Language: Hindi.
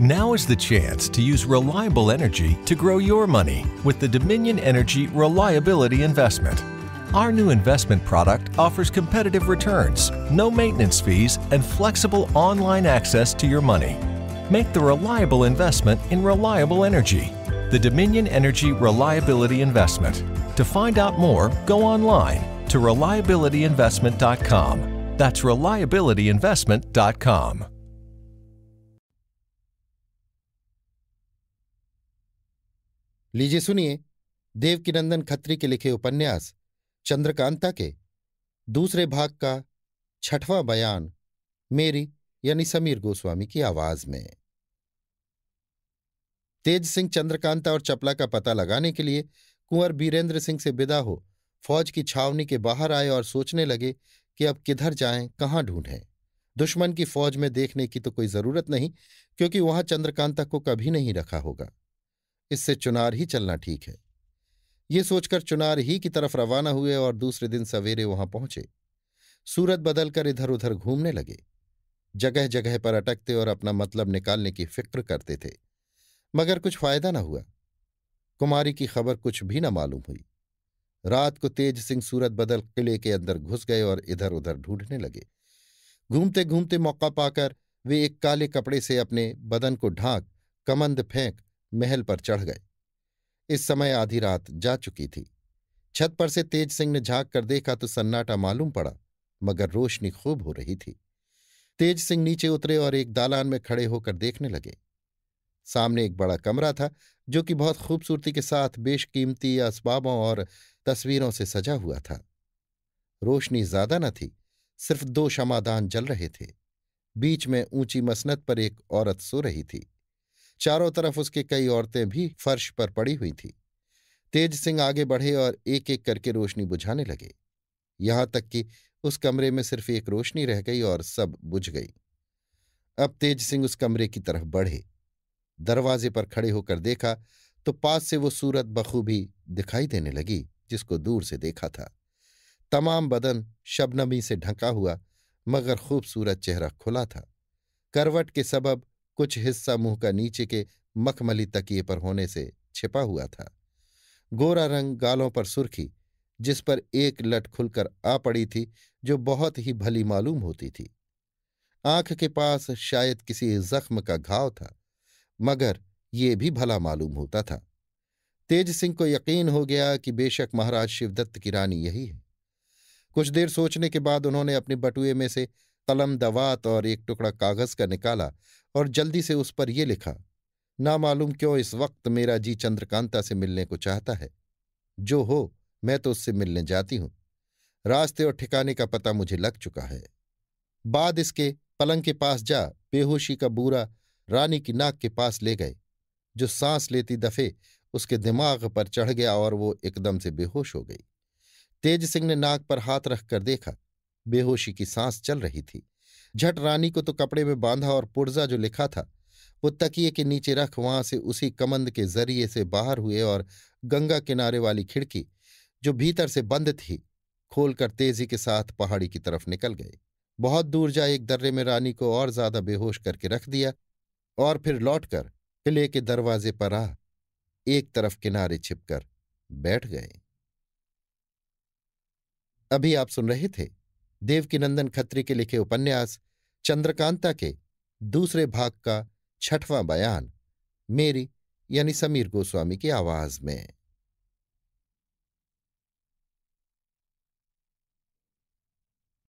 Now is the chance to use reliable energy to grow your money with the Dominion Energy Reliability Investment. Our new investment product offers competitive returns, no maintenance fees, and flexible online access to your money. Make the reliable investment in reliable energy. The Dominion Energy Reliability Investment. To find out more, go online to reliabilityinvestment.com. That's reliabilityinvestment.com. लीजिए सुनिए देवकीनंदन खत्री के लिखे उपन्यास चंद्रकांता के दूसरे भाग का छठवां बयान मेरी यानी समीर गोस्वामी की आवाज में तेज सिंह चंद्रकांता और चपला का पता लगाने के लिए कुंवर बीरेंद्र सिंह से विदा हो फौज की छावनी के बाहर आए और सोचने लगे कि अब किधर जाएं कहां ढूंढें दुश्मन की फौज में देखने की तो कोई जरूरत नहीं क्योंकि वहां चंद्रकांता को कभी नहीं रखा होगा इससे चुनार ही चलना ठीक है ये सोचकर चुनार ही की तरफ रवाना हुए और दूसरे दिन सवेरे वहां पहुंचे सूरत बदलकर इधर उधर घूमने लगे जगह जगह पर अटकते और अपना मतलब निकालने की फिक्र करते थे मगर कुछ फायदा न हुआ कुमारी की खबर कुछ भी न मालूम हुई रात को तेज सिंह सूरत बदल किले के अंदर घुस गए और इधर उधर ढूंढने लगे घूमते घूमते मौका पाकर वे एक काले कपड़े से अपने बदन को ढांक कमंद फेंक महल पर चढ़ गए इस समय आधी रात जा चुकी थी छत पर से तेज सिंह ने झांक कर देखा तो सन्नाटा मालूम पड़ा मगर रोशनी खूब हो रही थी तेज सिंह नीचे उतरे और एक दालान में खड़े होकर देखने लगे सामने एक बड़ा कमरा था जो कि बहुत खूबसूरती के साथ बेशकीमती असबाबों और तस्वीरों से सजा हुआ था रोशनी ज्यादा न थी सिर्फ दो शमादान जल रहे थे बीच में ऊंची मसनत पर एक औरत सो रही थी चारों तरफ उसके कई औरतें भी फर्श पर पड़ी हुई थी तेज सिंह आगे बढ़े और एक एक करके रोशनी बुझाने लगे यहां तक कि उस कमरे में सिर्फ एक रोशनी रह गई और सब बुझ गई अब तेज सिंह उस कमरे की तरफ बढ़े दरवाजे पर खड़े होकर देखा तो पास से वो सूरत बखूबी दिखाई देने लगी जिसको दूर से देखा था तमाम बदन शबनमी से ढका हुआ मगर खूबसूरत चेहरा खुला था करवट के सबब कुछ हिस्सा मुंह का नीचे के मखमली तकिए पर होने से छिपा हुआ था गोरा रंग गालों पर सुर्खी जिस पर एक लट खुलकर आ पड़ी थी जो बहुत ही भली मालूम होती थी आंख के पास शायद किसी जख्म का घाव था मगर ये भी भला मालूम होता था तेज सिंह को यकीन हो गया कि बेशक महाराज शिवदत्त की रानी यही है कुछ देर सोचने के बाद उन्होंने अपने बटुए में से कलम दवात और एक टुकड़ा कागज का निकाला और जल्दी से उस पर यह लिखा ना मालूम क्यों इस वक्त मेरा जी चंद्रकांता से मिलने को चाहता है जो हो मैं तो उससे मिलने जाती हूं रास्ते और ठिकाने का पता मुझे लग चुका है बाद इसके पलंग के पास जा बेहोशी का बूरा रानी की नाक के पास ले गए जो सांस लेती दफे उसके दिमाग पर चढ़ गया और वो एकदम से बेहोश हो गई तेज सिंह ने नाक पर हाथ रखकर देखा बेहोशी की सांस चल रही थी झट रानी को तो कपड़े में बांधा और पुर्जा जो लिखा था वो तकिए के नीचे रख वहां से उसी कमंद के जरिए से बाहर हुए और गंगा किनारे वाली खिड़की जो भीतर से बंद थी खोलकर तेजी के साथ पहाड़ी की तरफ निकल गए बहुत दूर जाए एक दर्रे में रानी को और ज्यादा बेहोश करके रख दिया और फिर लौटकर किले के दरवाजे पर आ एक तरफ किनारे छिपकर बैठ गए अभी आप सुन रहे थे देवकीनंदन खत्री के लिखे उपन्यास चंद्रकांता के दूसरे भाग का छठवां बयान मेरी यानी समीर गोस्वामी की आवाज में